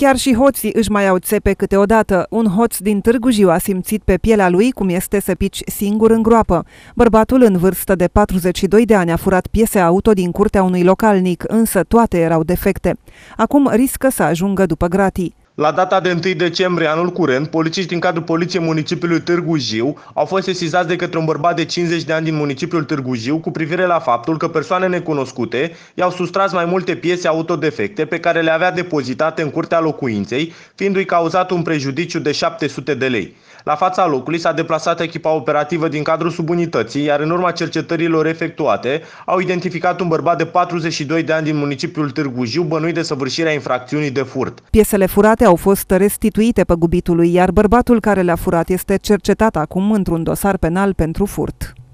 Chiar și hoții își mai au țepe câteodată. Un hoț din Târgu Jiu a simțit pe pielea lui cum este să pici singur în groapă. Bărbatul în vârstă de 42 de ani a furat piese auto din curtea unui localnic, însă toate erau defecte. Acum riscă să ajungă după gratii. La data de 1 decembrie anul curent, polițiști din cadrul Poliției Municipiului Târgu Jiu au fost sesizați de către un bărbat de 50 de ani din municipiul Târgu Jiu cu privire la faptul că persoane necunoscute i-au sustras mai multe piese autodefecte pe care le avea depozitate în curtea locuinței, fiindu-i cauzat un prejudiciu de 700 de lei. La fața locului s-a deplasat echipa operativă din cadrul subunității, iar în urma cercetărilor efectuate au identificat un bărbat de 42 de ani din municipiul Târgu Jiu bănuit de săvârșirea infracțiunii de furt. Piesele furate au fost restituite păgubitului, iar bărbatul care le-a furat este cercetat acum într-un dosar penal pentru furt.